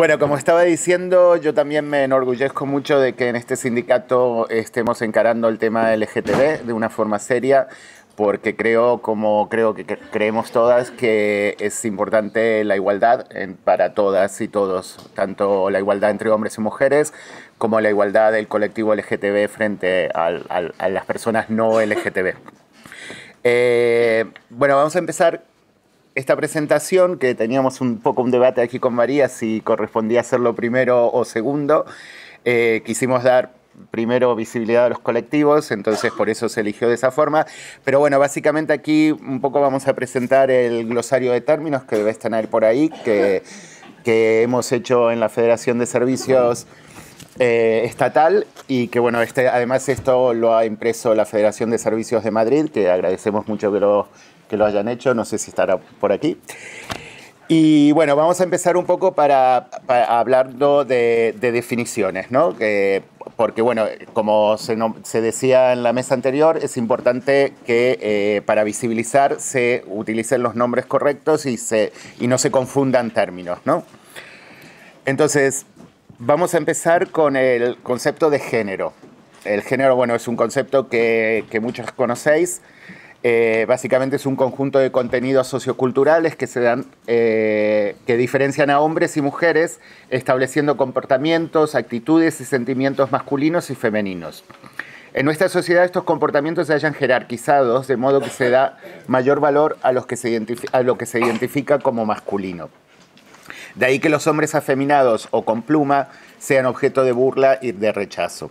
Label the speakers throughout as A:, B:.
A: Bueno, como estaba diciendo, yo también me enorgullezco mucho de que en este sindicato estemos encarando el tema LGTB de una forma seria porque creo, como creo que creemos todas, que es importante la igualdad para todas y todos, tanto la igualdad entre hombres y mujeres como la igualdad del colectivo LGTB frente a las personas no LGTB. Eh, bueno, vamos a empezar esta presentación, que teníamos un poco un debate aquí con María si correspondía hacerlo primero o segundo, eh, quisimos dar primero visibilidad a los colectivos, entonces por eso se eligió de esa forma. Pero bueno, básicamente aquí un poco vamos a presentar el glosario de términos que debes tener por ahí, que, que hemos hecho en la Federación de Servicios. Eh, estatal y que bueno, este, además esto lo ha impreso la Federación de Servicios de Madrid, que agradecemos mucho que lo que lo hayan hecho, no sé si estará por aquí. Y bueno, vamos a empezar un poco para, hablar de, definiciones, ¿no? porque bueno, como se, decía en la mesa anterior, es importante que eh, para visibilizar se utilicen los nombres correctos y, no se confundan términos, ¿no? Entonces, vamos a empezar con el concepto de género. El género, bueno, es un concepto que muchos conocéis. Eh, básicamente es un conjunto de contenidos socioculturales que, se dan, eh, que diferencian a hombres y mujeres, estableciendo comportamientos, actitudes y sentimientos masculinos y femeninos. En nuestra sociedad estos comportamientos se hayan jerarquizados, de modo que se da mayor valor a, los a lo que se identifica como masculino. De ahí que los hombres afeminados o con pluma sean objeto de burla y de rechazo.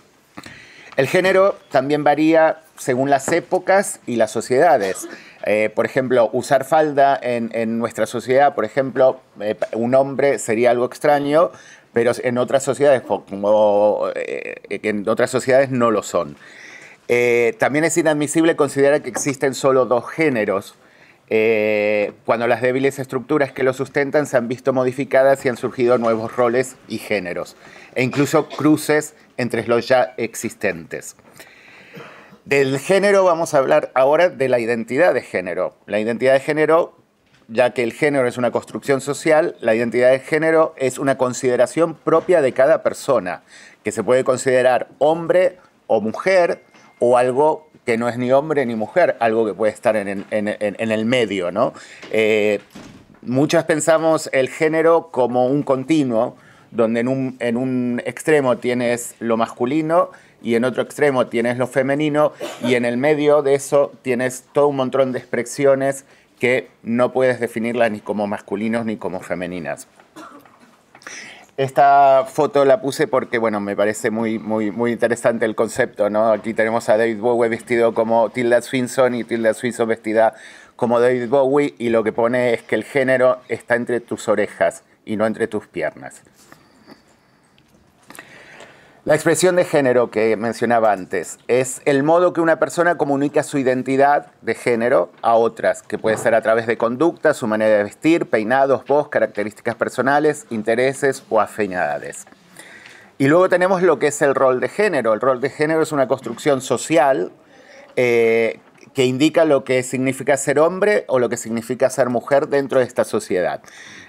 A: El género también varía según las épocas y las sociedades. Eh, por ejemplo, usar falda en, nuestra sociedad, por ejemplo, eh, un hombre sería algo extraño, pero en otras sociedades, eh, en otras sociedades no lo son. también es inadmisible considerar que existen solo dos géneros. cuando las débiles estructuras que lo sustentan se han visto modificadas y han surgido nuevos roles y géneros, e incluso cruces entre los ya existentes. Del género vamos a hablar ahora de la identidad de género. La identidad de género, ya que el género es una construcción social, la identidad de género es una consideración propia de cada persona, que se puede considerar hombre o mujer o algo que no es ni hombre ni mujer, algo que puede estar en, el medio, ¿no? Eh, muchas pensamos el género como un continuo, donde en un extremo tienes lo masculino y en otro extremo tienes lo femenino y en el medio de eso tienes todo un montón de expresiones que no puedes definirlas ni como masculinos ni como femeninas. Esta foto la puse porque, bueno, me parece muy, muy, muy interesante el concepto, Aquí tenemos a David Bowie vestido como Tilda Swinson y Tilda Swinson vestida como David Bowie y lo que pone es que el género está entre tus orejas y no entre tus piernas. La expresión de género que mencionaba antes es el modo que una persona comunica su identidad de género a otras, que puede ser a través de conducta, su manera de vestir, peinados, voz, características personales, intereses o afinidades. Y luego tenemos lo que es el rol de género. El rol de género es una construcción social eh, que indica lo que significa ser hombre o lo que significa ser mujer dentro de esta sociedad.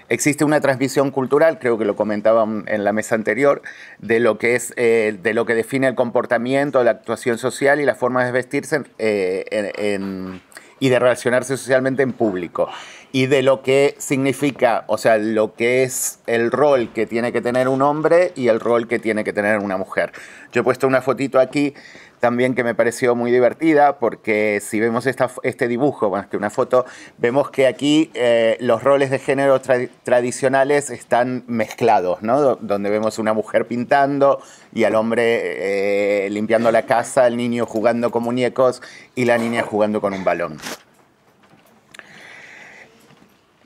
A: Existe una transmisión cultural, creo que lo comentaban en la mesa anterior, de lo que, es, eh, de lo que define el comportamiento, la actuación social y la forma de vestirse eh, y de relacionarse socialmente en público y de lo que significa, o sea, lo que es el rol que tiene que tener un hombre y el rol que tiene que tener una mujer. Yo he puesto una fotito aquí también que me pareció muy divertida, porque si vemos este dibujo, más que una foto, vemos que aquí eh, los roles de género tradicionales están mezclados, ¿no? donde vemos una mujer pintando y al hombre eh, limpiando la casa, al niño jugando con muñecos y la niña jugando con un balón.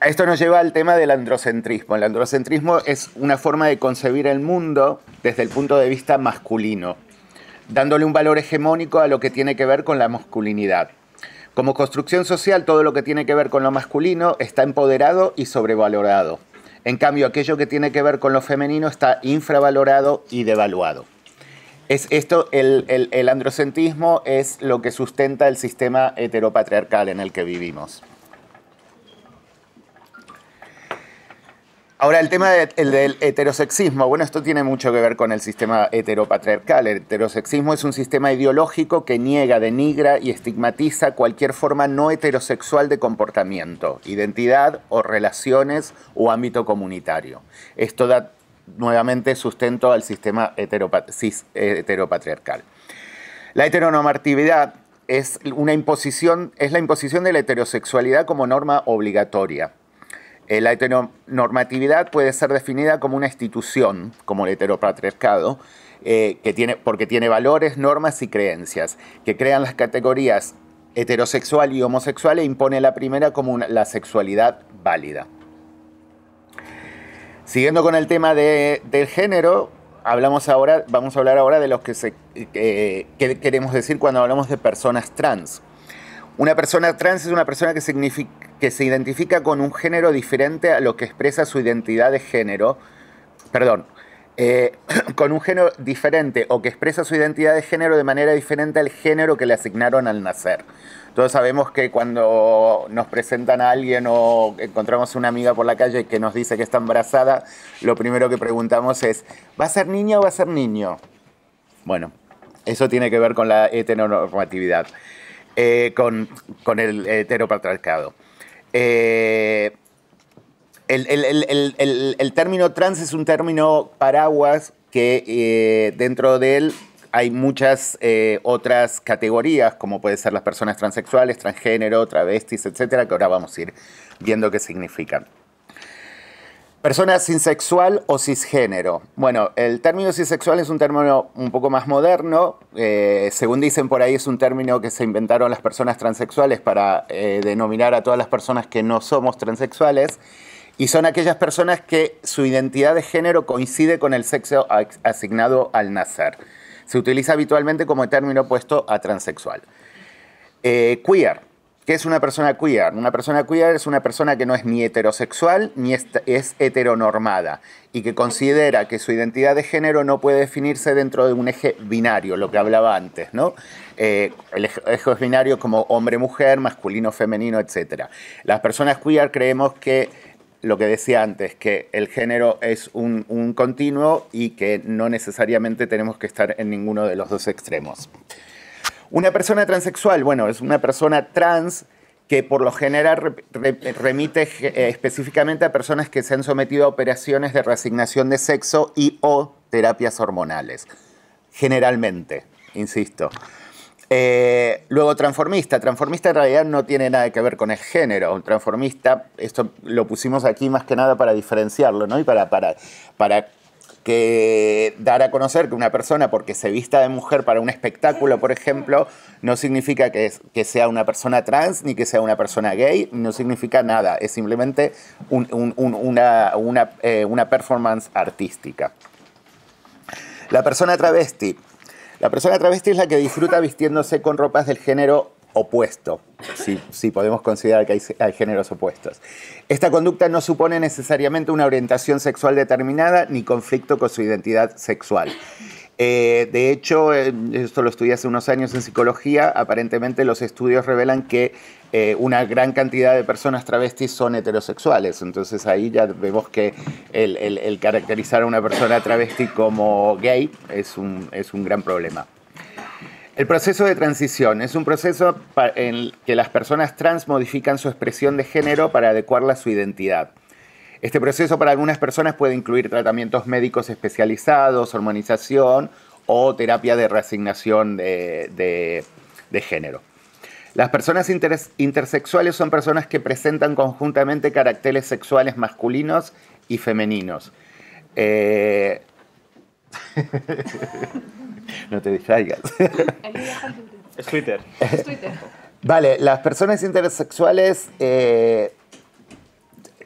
A: Esto nos lleva al tema del androcentrismo. El androcentrismo es una forma de concebir el mundo desde el punto de vista masculino dándole un valor hegemónico a lo que tiene que ver con la masculinidad. Como construcción social, todo lo que tiene que ver con lo masculino está empoderado y sobrevalorado. En cambio, aquello que tiene que ver con lo femenino está infravalorado y devaluado. Es esto, el, el, es lo que sustenta el sistema heteropatriarcal en el que vivimos. Ahora, el tema del heterosexismo, bueno, esto tiene mucho que ver con el sistema heteropatriarcal. El heterosexismo es un sistema ideológico que niega, denigra y estigmatiza cualquier forma no heterosexual de comportamiento, identidad o relaciones o ámbito comunitario. Esto da nuevamente sustento al sistema heteropatriarcal. La heteronormatividad es una imposición, es la imposición de la heterosexualidad como norma obligatoria eh, la heteronormatividad puede ser definida como una institución, como el heteropatriarcado, eh, que tiene, porque tiene valores, normas y creencias, que crean las categorías heterosexual y homosexual e impone la primera como la sexualidad válida. Siguiendo con el tema del género, hablamos ahora, vamos a hablar ahora de lo que, se, eh, que queremos decir cuando hablamos de personas trans. Una persona trans es una persona que significa que se identifica con un género diferente a lo que expresa su identidad de género, perdón, eh, con un género diferente o que expresa su identidad de género de manera diferente al género que le asignaron al nacer. Todos sabemos que cuando nos presentan a alguien o encontramos a una amiga por la calle que nos dice que está embarazada, lo primero que preguntamos es, ¿va a ser niña o va a ser niño? Bueno, eso tiene que ver con la heteronormatividad, eh, con, con el heteropatriarcado. Eh, el, término trans es un término paraguas que eh, dentro de él hay muchas eh, otras categorías, como puede ser las personas transexuales, transgénero, travestis, etcétera, que ahora vamos a ir viendo qué significan. Persona sexual o cisgénero. Bueno, el término cisexual es un término un poco más moderno. Eh, según dicen por ahí, es un término que se inventaron las personas transexuales para eh, denominar a todas las personas que no somos transexuales. Y son aquellas personas que su identidad de género coincide con el sexo asignado al nacer. Se utiliza habitualmente como término opuesto a transexual. Eh, queer ¿Qué es una persona queer? Una persona queer es una persona que no es ni heterosexual ni es heteronormada y que considera que su identidad de género no puede definirse dentro de un eje binario, lo que hablaba antes, ¿no? Eh, el eje binario como hombre-mujer, masculino-femenino, etc. Las personas queer creemos que lo que decía antes, que el género es un, un continuo y que no necesariamente tenemos que estar en ninguno de los dos extremos. Una persona transexual, bueno, es una persona trans que por lo general remite eh, específicamente a personas que se han sometido a operaciones de resignación de sexo y o terapias hormonales. Generalmente, insisto. Eh, luego, transformista. Transformista en realidad no tiene nada que ver con el género. Un transformista, esto lo pusimos aquí más que nada para diferenciarlo, ¿no? Y para, para, para que dar a conocer que una persona, porque se vista de mujer para un espectáculo, por ejemplo, no significa que, sea una persona trans ni que sea una persona gay, no significa nada, es simplemente una, eh, una performance artística. La persona travesti. La persona travesti es la que disfruta vistiéndose con ropas del género opuesto, si, podemos considerar que hay, géneros opuestos. Esta conducta no supone necesariamente una orientación sexual determinada ni conflicto con su identidad sexual. Eh, de hecho, eh, esto lo estudié hace unos años en psicología, aparentemente los estudios revelan que eh, una gran cantidad de personas travestis son heterosexuales, entonces ahí ya vemos que el, caracterizar a una persona travesti como gay es es un gran problema. El proceso de transición es un proceso en que las personas trans modifican su expresión de género para adecuarla a su identidad. Este proceso para algunas personas puede incluir tratamientos médicos especializados, hormonización o terapia de reasignación de, género. Las personas intersexuales son personas que presentan conjuntamente caracteres sexuales masculinos y femeninos. Eh, no te distraigas. es Twitter. Vale, las personas intersexuales eh,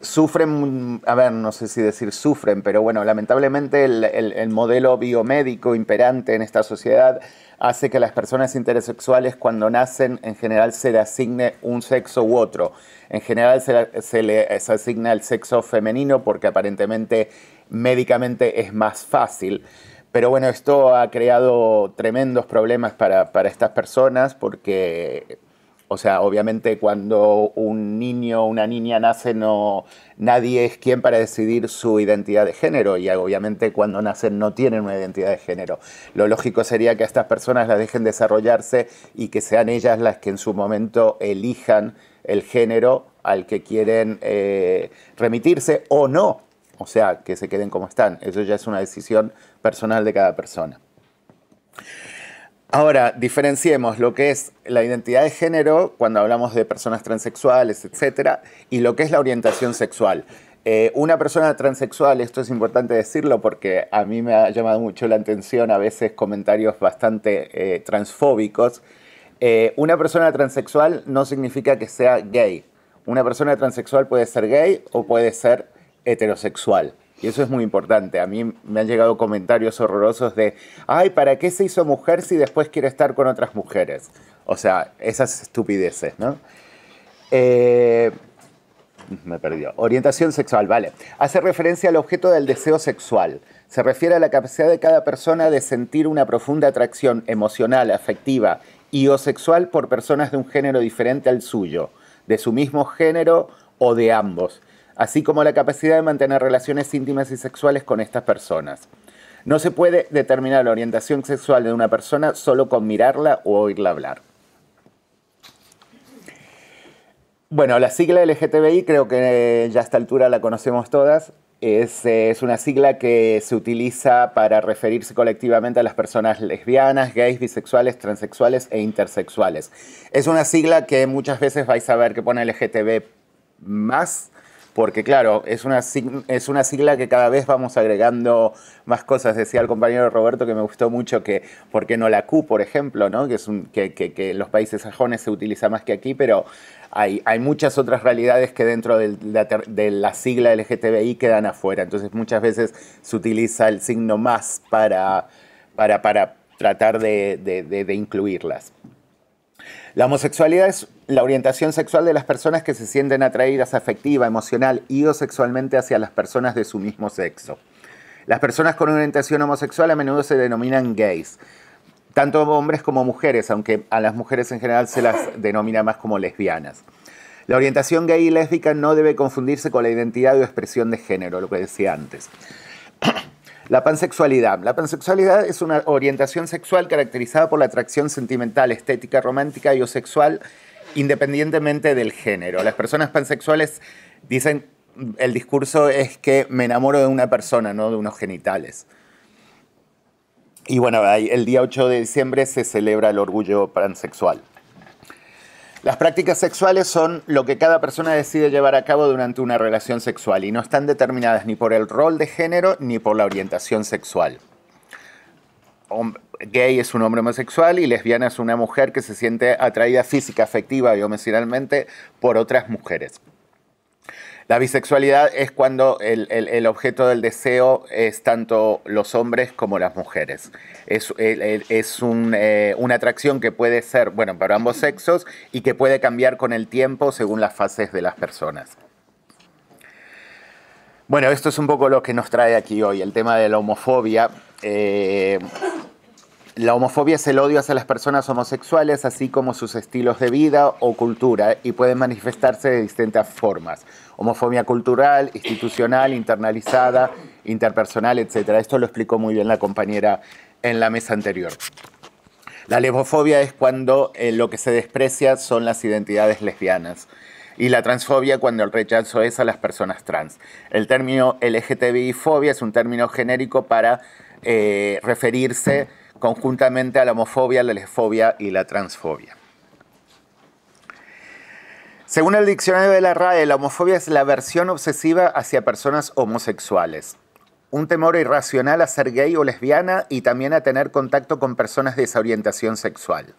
A: sufren, a ver, no sé si decir sufren, pero bueno, lamentablemente el, modelo biomédico imperante en esta sociedad hace que las personas intersexuales cuando nacen en general se le asigne un sexo u otro. En general se, le, eh, se les asigna el sexo femenino porque aparentemente médicamente es más fácil. Pero bueno, esto ha creado tremendos problemas para, estas personas porque o sea, obviamente cuando un niño o una niña nace, no, nadie es quien para decidir su identidad de género y obviamente cuando nacen no tienen una identidad de género. Lo lógico sería que a estas personas las dejen desarrollarse y que sean ellas las que en su momento elijan el género al que quieren eh, remitirse o no. O sea, que se queden como están. Eso ya es una decisión personal de cada persona. Ahora, diferenciemos lo que es la identidad de género cuando hablamos de personas transexuales, etcétera, y lo que es la orientación sexual. Eh, una persona transexual, esto es importante decirlo porque a mí me ha llamado mucho la atención a veces comentarios bastante eh, transfóbicos. Eh, una persona transexual no significa que sea gay. Una persona transexual puede ser gay o puede ser heterosexual. Y eso es muy importante. A mí me han llegado comentarios horrorosos de, ay, ¿para qué se hizo mujer si después quiere estar con otras mujeres? O sea, esas estupideces, ¿no? Eh, me perdió. Orientación sexual, vale. Hace referencia al objeto del deseo sexual. Se refiere a la capacidad de cada persona de sentir una profunda atracción emocional, afectiva y o sexual por personas de un género diferente al suyo, de su mismo género o de ambos, así como la capacidad de mantener relaciones íntimas y sexuales con estas personas. No se puede determinar la orientación sexual de una persona solo con mirarla o oírla hablar. Bueno, la sigla LGTBI creo que ya a esta altura la conocemos todas. Eh, es, una sigla que se utiliza para referirse colectivamente a las personas lesbianas, gays, bisexuales, transexuales e intersexuales. Es una sigla que muchas veces vais a ver que pone LGTB más porque claro, es una, sigla, es una sigla que cada vez vamos agregando más cosas. Decía el compañero Roberto que me gustó mucho que, ¿por qué no la Q, por ejemplo? ¿no? Que, es que, en los países sajones se utiliza más que aquí, pero hay, muchas otras realidades que dentro de la, de la sigla LGTBI quedan afuera. Entonces muchas veces se utiliza el signo más para, para, tratar de incluirlas. La homosexualidad es la orientación sexual de las personas que se sienten atraídas afectiva, emocional y o sexualmente hacia las personas de su mismo sexo. Las personas con orientación homosexual a menudo se denominan gays, tanto hombres como mujeres, aunque a las mujeres en general se las denomina más como lesbianas. La orientación gay y lésbica no debe confundirse con la identidad o expresión de género, lo que decía antes. La pansexualidad. La pansexualidad es una orientación sexual caracterizada por la atracción sentimental, estética, romántica y o sexual, independientemente del género. Las personas pansexuales dicen, el discurso es que me enamoro de una persona, no de unos genitales. Y bueno, el día 8 de diciembre se celebra el orgullo pansexual. Las prácticas sexuales son lo que cada persona decide llevar a cabo durante una relación sexual y no están determinadas ni por el rol de género ni por la orientación sexual. gay es un hombre homosexual y lesbiana es una mujer que se siente atraída física, afectiva y emocionalmente por otras mujeres. La bisexualidad es cuando el, objeto del deseo es tanto los hombres como las mujeres. Es, eh, una atracción que puede ser, bueno, para ambos sexos y que puede cambiar con el tiempo según las fases de las personas. Bueno, esto es un poco lo que nos trae aquí hoy, el tema de la homofobia. Eh, la homofobia es el odio hacia las personas homosexuales, así como sus estilos de vida o cultura, y pueden manifestarse de distintas formas homofobia cultural, institucional, internalizada, interpersonal, etc. Esto lo explicó muy bien la compañera en la mesa anterior. La lesbofobia es cuando eh, lo que se desprecia son las identidades lesbianas y la transfobia cuando el rechazo es a las personas trans. El término LGTBI-fobia es un término genérico para eh, referirse conjuntamente a la homofobia, la lesbofobia y la transfobia. Según el diccionario de la RAE, la homofobia es la aversión obsesiva hacia personas homosexuales. Un temor irracional a ser gay o lesbiana y también a tener contacto con personas de esa sexual.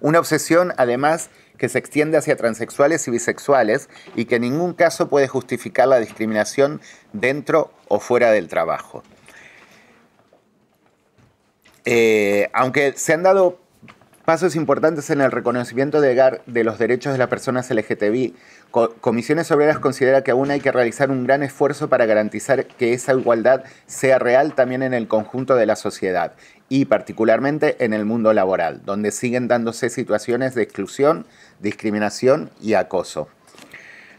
A: Una obsesión, además, que se extiende hacia transexuales y bisexuales y que en ningún caso puede justificar la discriminación dentro o fuera del trabajo. Eh, aunque se han dado Pasos importantes en el reconocimiento de, los derechos de las personas LGTBI. Comisiones Obreras considera que aún hay que realizar un gran esfuerzo para garantizar que esa igualdad sea real también en el conjunto de la sociedad y particularmente en el mundo laboral, donde siguen dándose situaciones de exclusión, discriminación y acoso.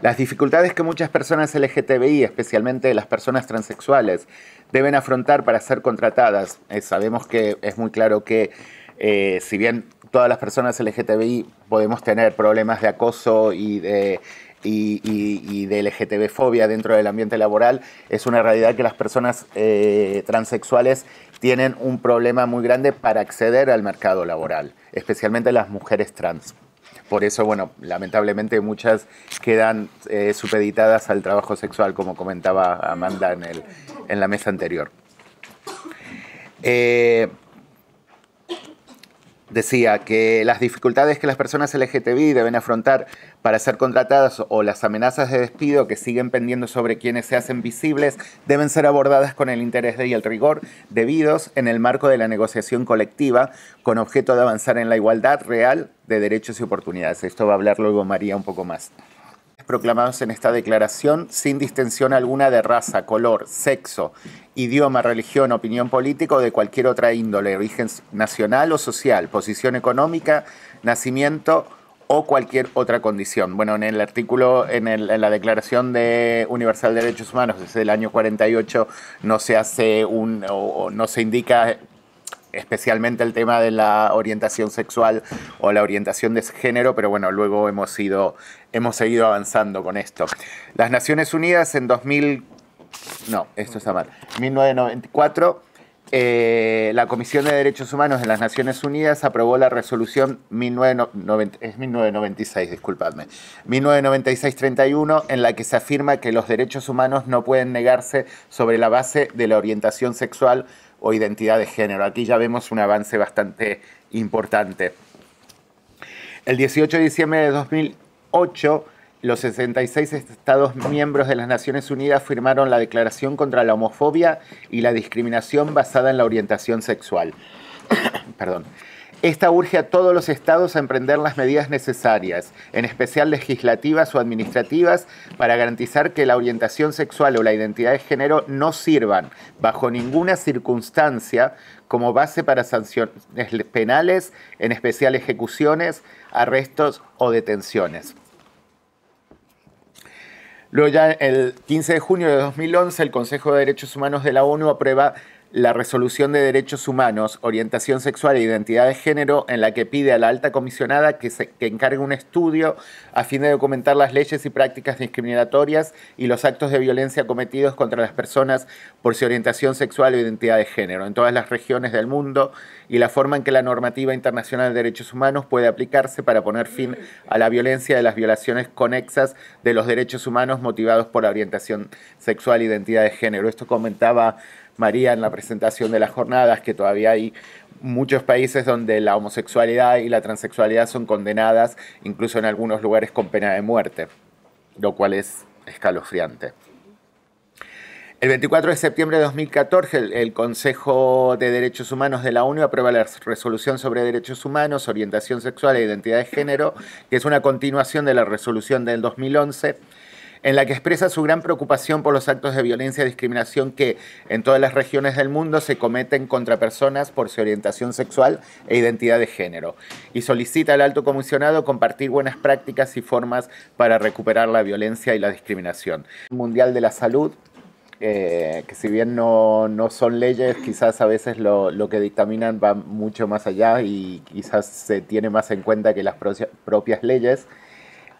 A: Las dificultades que muchas personas LGTBI, especialmente las personas transexuales, deben afrontar para ser contratadas, eh, sabemos que es muy claro que eh, si bien todas las personas LGTBI podemos tener problemas de acoso y de, y, de LGTB fobia dentro del ambiente laboral, es una realidad que las personas eh, transexuales tienen un problema muy grande para acceder al mercado laboral, especialmente las mujeres trans. Por eso, bueno, lamentablemente muchas quedan eh, supeditadas al trabajo sexual, como comentaba Amanda en, en la mesa anterior. Eh, decía que las dificultades que las personas LGTBI deben afrontar para ser contratadas o las amenazas de despido que siguen pendiendo sobre quienes se hacen visibles deben ser abordadas con el interés y el rigor debidos en el marco de la negociación colectiva con objeto de avanzar en la igualdad real de derechos y oportunidades. Esto va a hablar luego María un poco más proclamados en esta declaración sin distensión alguna de raza, color, sexo, idioma, religión, opinión política o de cualquier otra índole, origen nacional o social, posición económica, nacimiento o cualquier otra condición. Bueno, en el artículo, en, el, en la Declaración de Universal de Derechos Humanos desde el año 48 no se hace un, o no se indica especialmente el tema de la orientación sexual o la orientación de género, pero bueno, luego hemos, ido, hemos seguido avanzando con esto. Las Naciones Unidas en 2000, no, esto está mal, 1994, eh, la Comisión de Derechos Humanos de las Naciones Unidas aprobó la resolución 1996, disculpadme, 1996-31, en la que se afirma que los derechos humanos no pueden negarse sobre la base de la orientación sexual o identidad de género. Aquí ya vemos un avance bastante importante. El 18 de diciembre de 2008, los 66 Estados miembros de las Naciones Unidas firmaron la Declaración contra la Homofobia y la Discriminación basada en la Orientación Sexual. Perdón. Esta urge a todos los estados a emprender las medidas necesarias, en especial legislativas o administrativas, para garantizar que la orientación sexual o la identidad de género no sirvan bajo ninguna circunstancia como base para sanciones penales, en especial ejecuciones, arrestos o detenciones. Luego ya el 15 de junio de 2011 el Consejo de Derechos Humanos de la ONU aprueba la Resolución de Derechos Humanos, Orientación Sexual e Identidad de Género, en la que pide a la alta comisionada que, se, encargue un estudio a fin de documentar las leyes y prácticas discriminatorias y los actos de violencia cometidos contra las personas por su orientación sexual o identidad de género en todas las regiones del mundo y la forma en que la normativa internacional de derechos humanos puede aplicarse para poner fin a la violencia de las violaciones conexas de los derechos humanos motivados por la orientación sexual e identidad de género. Esto comentaba María en la presentación de las jornadas, que todavía hay muchos países donde la homosexualidad y la transexualidad son condenadas, incluso en algunos lugares con pena de muerte, lo cual es escalofriante. El 24 de septiembre de 2014, el, Consejo de Derechos Humanos de la Unión aprueba la resolución sobre derechos humanos, orientación sexual e identidad de género, que es una continuación de la resolución del 2011 en la que expresa su gran preocupación por los actos de violencia y discriminación que en todas las regiones del mundo se cometen contra personas por su orientación sexual e identidad de género, y solicita al alto comisionado compartir buenas prácticas y formas para recuperar la violencia y la discriminación. Mundial de la Salud, eh, que si bien no, son leyes, quizás a veces lo, que dictaminan va mucho más allá y quizás se tiene más en cuenta que las propias leyes.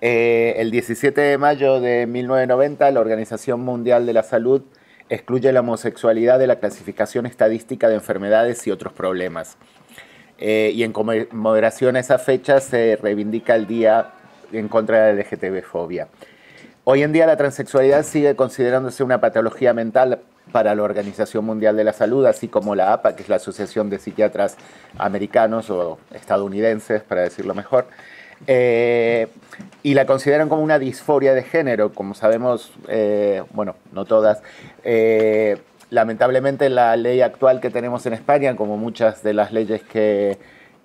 A: Eh, el 17 de mayo de 1990, la Organización Mundial de la Salud excluye la homosexualidad de la clasificación estadística de enfermedades y otros problemas. Eh, y en moderación a esa fecha se reivindica el Día en contra de la LGTB-fobia. Hoy en día la transexualidad sigue considerándose una patología mental para la Organización Mundial de la Salud, así como la APA, que es la Asociación de Psiquiatras Americanos o Estadounidenses, para decirlo mejor. Eh, y la consideran como una disforia de género, como sabemos, eh, bueno, no todas. Eh, lamentablemente la ley actual que tenemos en España, como muchas de las leyes que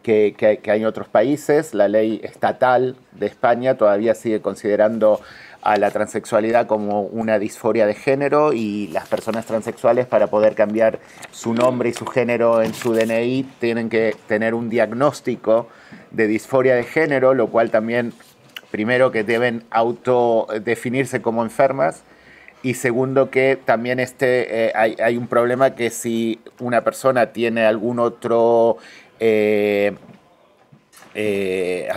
A: hay en otros países, la ley estatal de España todavía sigue considerando a la transexualidad como una disforia de género y las personas transexuales para poder cambiar su nombre y su género en su DNI tienen que tener un diagnóstico de disforia de género, lo cual también, primero, que deben autodefinirse como enfermas y segundo que también este, eh, hay, un problema que si una persona tiene algún otro... Eh, eh,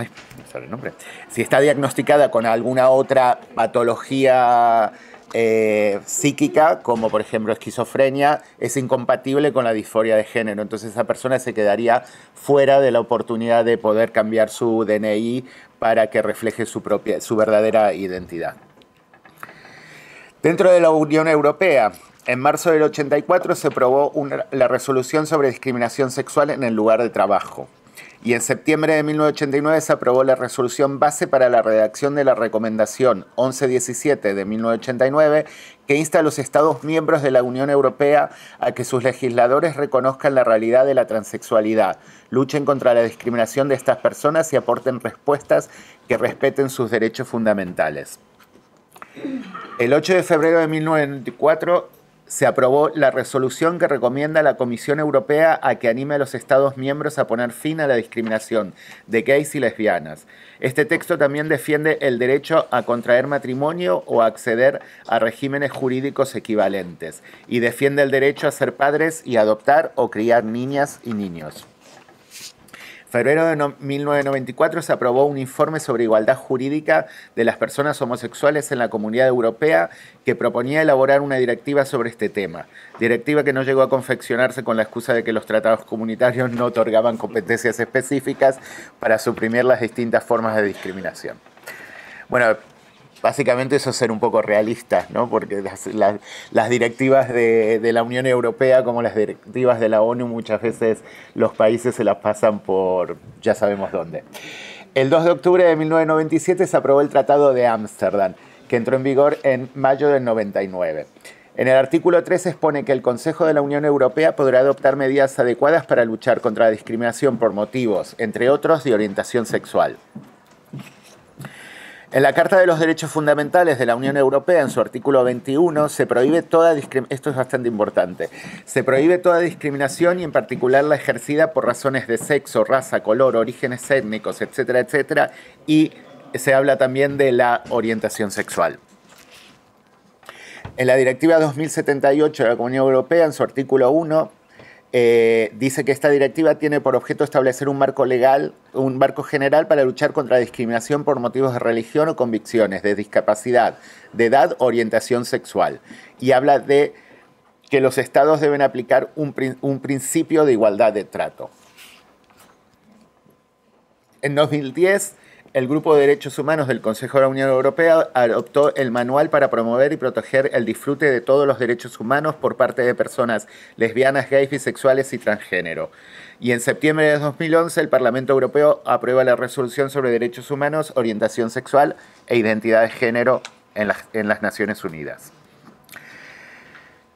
A: si está diagnosticada con alguna otra patología eh, psíquica, como por ejemplo esquizofrenia, es incompatible con la disforia de género. Entonces esa persona se quedaría fuera de la oportunidad de poder cambiar su DNI para que refleje su, su verdadera identidad. Dentro de la Unión Europea, en marzo del 84 se aprobó la resolución sobre discriminación sexual en el lugar de trabajo y en septiembre de 1989 se aprobó la resolución base para la redacción de la recomendación 1117 de 1989 que insta a los Estados miembros de la Unión Europea a que sus legisladores reconozcan la realidad de la transexualidad, luchen contra la discriminación de estas personas y aporten respuestas que respeten sus derechos fundamentales. El 8 de febrero de 1994 se aprobó la resolución que recomienda a la Comisión Europea a que anime a los Estados miembros a poner fin a la discriminación de gays y lesbianas. Este texto también defiende el derecho a contraer matrimonio o a acceder a regímenes jurídicos equivalentes y defiende el derecho a ser padres y adoptar o criar niñas y niños febrero de 1994 se aprobó un informe sobre igualdad jurídica de las personas homosexuales en la Comunidad Europea que proponía elaborar una directiva sobre este tema. Directiva que no llegó a confeccionarse con la excusa de que los tratados comunitarios no otorgaban competencias específicas para suprimir las distintas formas de discriminación. Bueno, básicamente eso es ser un poco realista, ¿no? porque las, directivas de, la Unión Europea como las directivas de la ONU muchas veces los países se las pasan por ya sabemos dónde. El 2 de octubre de 1997 se aprobó el Tratado de Ámsterdam, que entró en vigor en mayo del 99. En el artículo 3 expone que el Consejo de la Unión Europea podrá adoptar medidas adecuadas para luchar contra la discriminación por motivos, entre otros, de orientación sexual. En la Carta de los Derechos Fundamentales de la Unión Europea, en su artículo 21, se prohíbe toda esto es bastante importante, se prohíbe toda discriminación y en particular la ejercida por razones de sexo, raza, color, orígenes étnicos, etcétera, etcétera, y se habla también de la orientación sexual. En la Directiva 2078 de la Comunidad Europea, en su artículo 1, eh, dice que esta directiva tiene por objeto establecer un marco legal, un marco general para luchar contra la discriminación por motivos de religión o convicciones, de discapacidad, de edad, orientación sexual. Y habla de que los estados deben aplicar un principio de igualdad de trato. En 2010, el Grupo de Derechos Humanos del Consejo de la Unión Europea adoptó el manual para promover y proteger el disfrute de todos los derechos humanos por parte de personas lesbianas, gays, bisexuales y transgénero. Y en septiembre de 2011 el Parlamento Europeo aprueba la resolución sobre derechos humanos, orientación sexual e identidad de género en las, en las Naciones Unidas.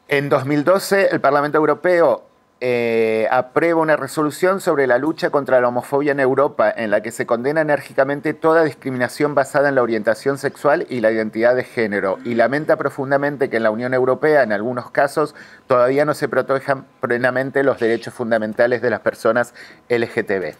A: En 2012 el Parlamento Europeo eh, aprueba una resolución sobre la lucha contra la homofobia en Europa, en la que se condena enérgicamente toda discriminación basada en la orientación sexual y la identidad de género, y lamenta profundamente que en la Unión Europea, en algunos casos, todavía no se protejan plenamente los derechos fundamentales de las personas LGTB.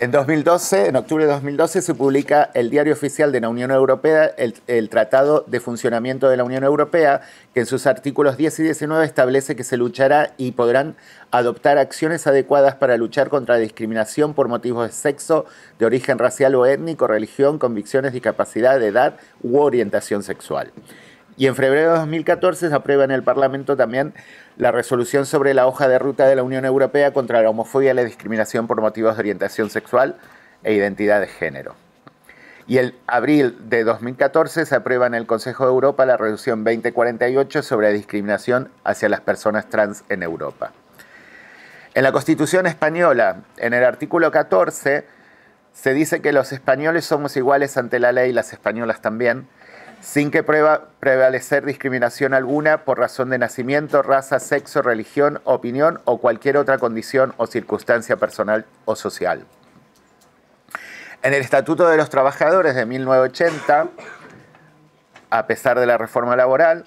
A: En 2012, en octubre de 2012, se publica el Diario Oficial de la Unión Europea, el, el, Tratado de Funcionamiento de la Unión Europea, que en sus artículos 10 y 19 establece que se luchará y podrán adoptar acciones adecuadas para luchar contra la discriminación por motivos de sexo, de origen racial o étnico, religión, convicciones, discapacidad, edad u orientación sexual. Y en febrero de 2014 se aprueba en el Parlamento también la resolución sobre la hoja de ruta de la Unión Europea contra la homofobia y la discriminación por motivos de orientación sexual e identidad de género. Y en abril de 2014 se aprueba en el Consejo de Europa la resolución 2048 sobre la discriminación hacia las personas trans en Europa. En la Constitución española, en el artículo 14, se dice que los españoles somos iguales ante la ley, y las españolas también, sin que prevalecer discriminación alguna por razón de nacimiento, raza, sexo, religión, opinión o cualquier otra condición o circunstancia personal o social. En el Estatuto de los Trabajadores de 1980, a pesar de la reforma laboral,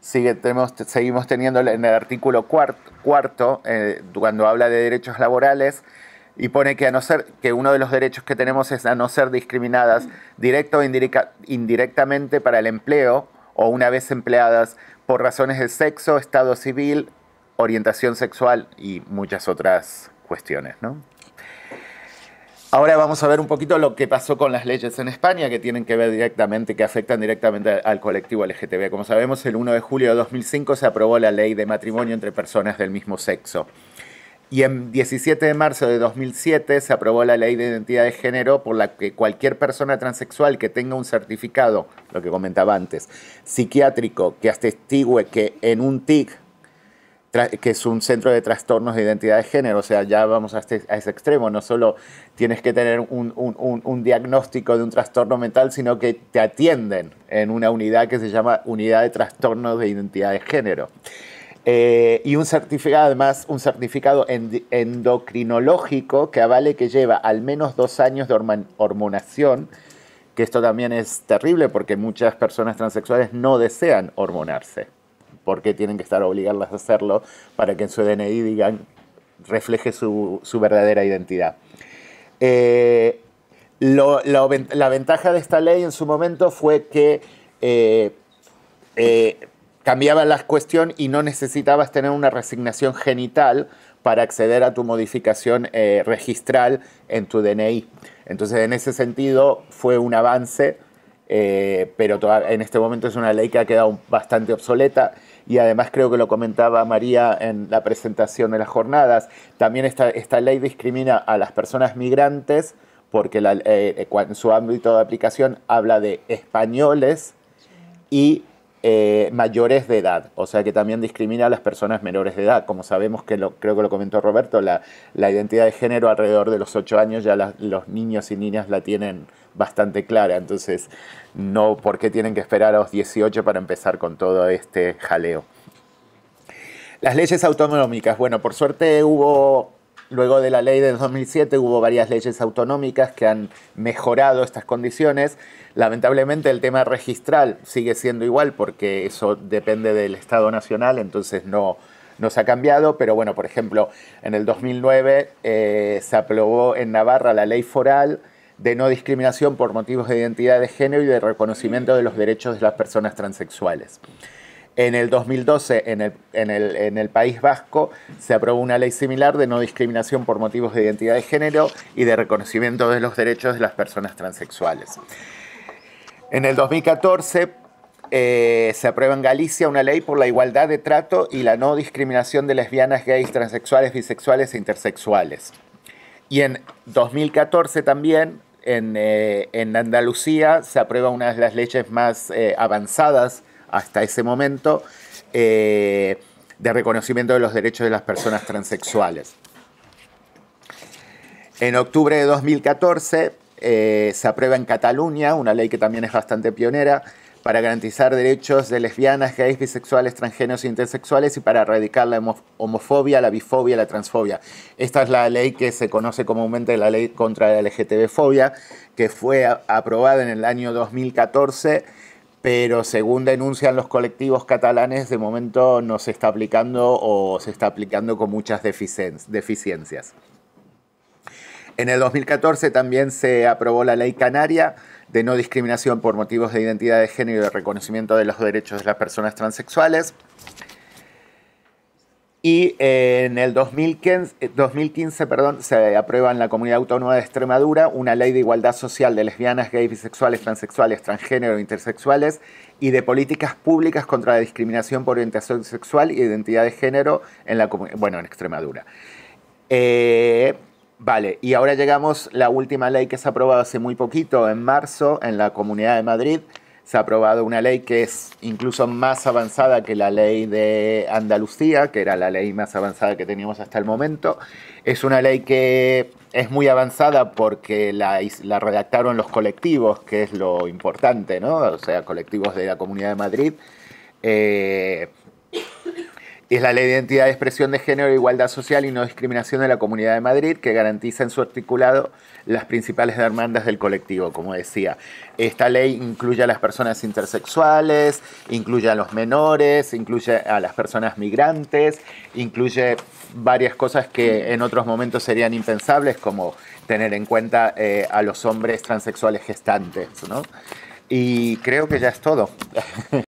A: seguimos teniendo en el artículo cuarto, eh, cuando habla de derechos laborales, y pone que a no ser que uno de los derechos que tenemos es a no ser discriminadas directo o indirectamente para el empleo o una vez empleadas por razones de sexo, estado civil, orientación sexual y muchas otras cuestiones, Ahora vamos a ver un poquito lo que pasó con las leyes en España que tienen que ver directamente, que afectan directamente al colectivo LGTB. Como sabemos, el 1 de julio de 2005 se aprobó la ley de matrimonio entre personas del mismo sexo. Y en 17 de marzo de 2007 se aprobó la ley de identidad de género por la que cualquier persona transexual que tenga un certificado, lo que comentaba antes, psiquiátrico que atestigue que en un TIC, que es un centro de trastornos de identidad de género, o sea, ya vamos a, este, ese extremo, no solo tienes que tener un, un diagnóstico de un trastorno mental, sino que te atienden en una unidad que se llama Unidad de Trastornos de Identidad de Género. Eh, y un certificado, además, un certificado endocrinológico que avale que lleva al menos dos años de hormonación, que esto también es terrible porque muchas personas transexuales no desean hormonarse, porque tienen que estar obligadas a hacerlo para que en su DNI digan, refleje su, verdadera identidad. Eh, la, ventaja de esta ley en su momento fue que eh, cambiaba la cuestión y no necesitabas tener una resignación genital para acceder a tu modificación eh, registral en tu DNI. Entonces, en ese sentido, fue un avance, eh, pero en este momento es una ley que ha quedado bastante obsoleta y además creo que lo comentaba María en la presentación de las jornadas, también esta, esta ley discrimina a las personas migrantes porque en eh, su ámbito de aplicación habla de españoles y eh, mayores de edad, o sea que también discrimina a las personas menores de edad. Como sabemos que lo, creo que lo comentó Roberto, la, identidad de género alrededor de los 8 años ya los niños y niñas la tienen bastante clara, entonces no por qué tienen que esperar a los 18 para empezar con todo este jaleo. Las leyes autonómicas, bueno, por suerte hubo Luego de la ley del 2007 hubo varias leyes autonómicas que han mejorado estas condiciones. Lamentablemente el tema registral sigue siendo igual porque eso depende del Estado Nacional, entonces no, se ha cambiado, pero bueno, por ejemplo, en el 2009 eh, se aprobó en Navarra la ley foral de no discriminación por motivos de identidad de género y de reconocimiento de los derechos de las personas transexuales. En el 2012, en el, País Vasco, se aprobó una ley similar de no discriminación por motivos de identidad de género y de reconocimiento de los derechos de las personas transexuales. En el 2014 eh, se aprueba en Galicia una ley por la igualdad de trato y la no discriminación de lesbianas, gays, transexuales, bisexuales e intersexuales. Y en 2014 también eh, en, Andalucía se aprueba una de las leyes más eh, avanzadas hasta ese momento eh, de reconocimiento de los derechos de las personas transexuales. En octubre de 2014 eh, se aprueba en Cataluña una ley que también es bastante pionera para garantizar derechos de lesbianas, gays, bisexuales, transgéneros e intersexuales y para erradicar la homofobia, la bifobia, la transfobia. Esta es la ley que se conoce comúnmente la ley contra la LGTBfobia, que fue aprobada en el año 2014 pero según denuncian los colectivos catalanes, de momento no se está aplicando o se está aplicando con muchas deficiencias. En el 2014 también se aprobó la ley canaria de no discriminación por motivos de identidad de género y de reconocimiento de los derechos de las personas transexuales. Y eh, en el 2015, 2015 eh, perdón, se aprueba en la Comunidad Autónoma de Extremadura una ley de igualdad social de lesbianas, gays, bisexuales, transexuales, transgénero, intersexuales y de políticas públicas contra la discriminación por orientación sexual y identidad de género en, la, bueno, en Extremadura. Eh, vale, y ahora llegamos a la última ley que se ha aprobado hace muy poquito, en marzo, en la Comunidad de Madrid, se ha aprobado una ley que es incluso más avanzada que la ley de Andalucía, que era la ley más avanzada que teníamos hasta el momento. Es una ley que es muy avanzada porque la, redactaron los colectivos, que es lo importante, ¿no? O sea, colectivos de la Comunidad de Madrid. Eh, es la Ley de Identidad de Expresión de Género, Igualdad Social y No Discriminación de la Comunidad de Madrid, que garantiza en su articulado las principales demandas del colectivo, como decía. Esta ley incluye a las personas intersexuales, incluye a los menores, incluye a las personas migrantes, incluye varias cosas que en otros momentos serían impensables, como tener en cuenta eh, a los hombres transexuales gestantes, Y creo que ya es todo.